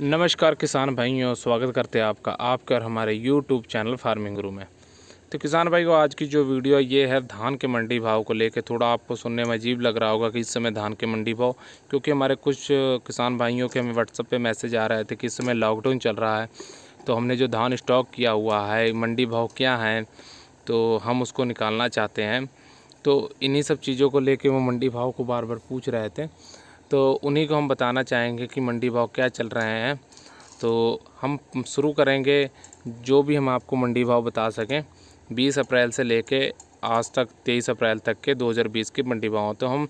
नमस्कार किसान भाइयों स्वागत करते हैं आपका आपके और हमारे YouTube चैनल फार्मिंग गुरु में तो किसान भाई को आज की जो वीडियो ये है धान के मंडी भाव को लेके थोड़ा आपको सुनने में अजीब लग रहा होगा कि इस समय धान के मंडी भाव क्योंकि हमारे कुछ किसान भाइयों के हमें व्हाट्सअप पे मैसेज आ रहे थे कि इस समय लॉकडाउन चल रहा है तो हमने जो धान स्टॉक किया हुआ है मंडी भाव क्या हैं तो हम उसको निकालना चाहते हैं तो इन्हीं सब चीज़ों को लेके वो मंडी भाव को बार बार पूछ रहे थे तो उन्हीं को हम बताना चाहेंगे कि मंडी भाव क्या चल रहे हैं तो हम शुरू करेंगे जो भी हम आपको मंडी भाव बता सकें 20 अप्रैल से लेके आज तक 23 अप्रैल तक के 2020 के मंडी भाव तो हम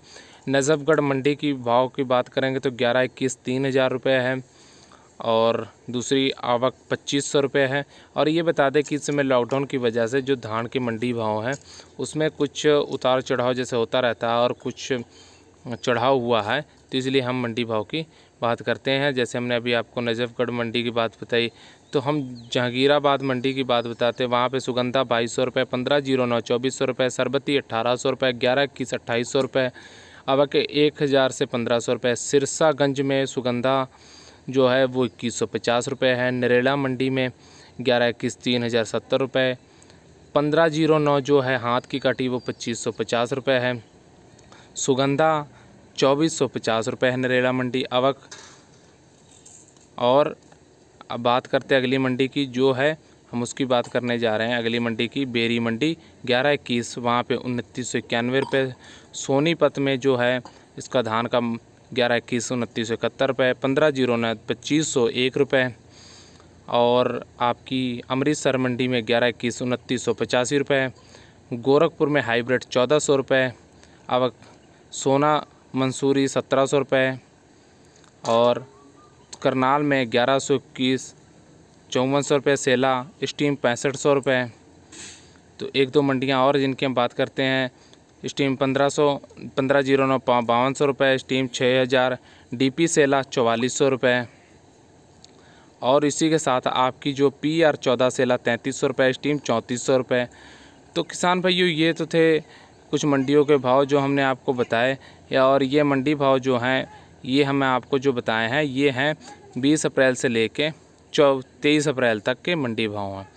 नज़फगढ़ मंडी की भाव की बात करेंगे तो ग्यारह इक्कीस तीन हज़ार रुपये है और दूसरी आवक पच्चीस सौ रुपये है और ये बता दें कि इस समय लॉकडाउन की वजह से जो धान के मंडी भाव हैं उसमें कुछ उतार चढ़ाव जैसे होता रहता है और कुछ चढ़ाव हुआ है तो इसलिए हम मंडी भाव की बात करते हैं जैसे हमने अभी आपको नजफ़गढ़ मंडी की बात बताई तो हम जहांगीराबाद मंडी की बात बताते हैं वहाँ पर सुगंधा बाईस सौ रुपये पंद्रह जीरो नौ चौबीस सौ रुपये सरबती अट्ठारह सौ रुपये ग्यारह इक्कीस अट्ठाईस सौ रुपये अब के एक हज़ार से पंद्रह सौ रुपये सिरसागंज में सुगंधा जो है वो इक्कीस सौ पचास रुपये है नरेला मंडी में ग्यारह इक्कीस तीन हज़ार सत्तर रुपये पंद्रह जीरो नौ जो है हाथ की काटी वो पच्चीस सौ पचास रुपये है सुगंधा चौबीस सौ पचास रुपये है नरेला मंडी अवक और अब बात करते हैं अगली मंडी की जो है हम उसकी बात करने जा रहे हैं अगली मंडी की बेरी मंडी ग्यारह इक्कीस वहाँ पे उनतीस सौ इक्यानवे रुपये सोनीपत में जो है इसका धान का ग्यारह इक्कीस उनतीस सौ इकहत्तर रुपये पंद्रह जीरो नौ पच्चीस सौ एक रुपये और आपकी अमृतसर मंडी में ग्यारह इक्कीस उनतीस सौ पचासी रुपये गोरखपुर में हाइब्रिड चौदह सौ रुपये अब सोना मंसूरी सत्रह सौ रुपये और करनाल में ग्यारह सौ इक्कीस चौवन सौ रुपये सेला स्टीम पैंसठ सौ रुपये तो एक दो मंडियाँ और जिनकी हम बात करते हैं स्टीम पंद्रह सौ पंद्रह जीरो नौ बावन सौ रुपये स्टीम छः हज़ार डी पी सेला चवालीस सौ रुपये और इसी के साथ आपकी जो पी आर चौदह सेला तैंतीस सौ रुपये स्टीम चौंतीस सौ रुपये तो किसान भाइयों ये तो थे कुछ मंडियों के भाव जो हमने आपको बताए या और ये मंडी भाव जो हैं ये हमें आपको जो बताए हैं ये हैं बीस अप्रैल से ले कर चौ तेईस अप्रैल तक के मंडी भाव हैं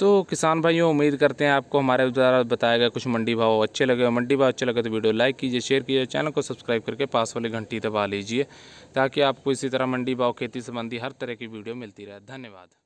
तो किसान भाइयों उम्मीद करते हैं आपको हमारे द्वारा बताया गया कुछ मंडी भाव अच्छे लगे मंडी भाव अच्छे लगे तो वीडियो लाइक कीजिए शेयर कीजिए चैनल को सब्सक्राइब करके पास वाली घंटी दबा लीजिए ताकि आपको इसी तरह मंडी भाव खेती संबंधी हर तरह की वीडियो मिलती रहे धन्यवाद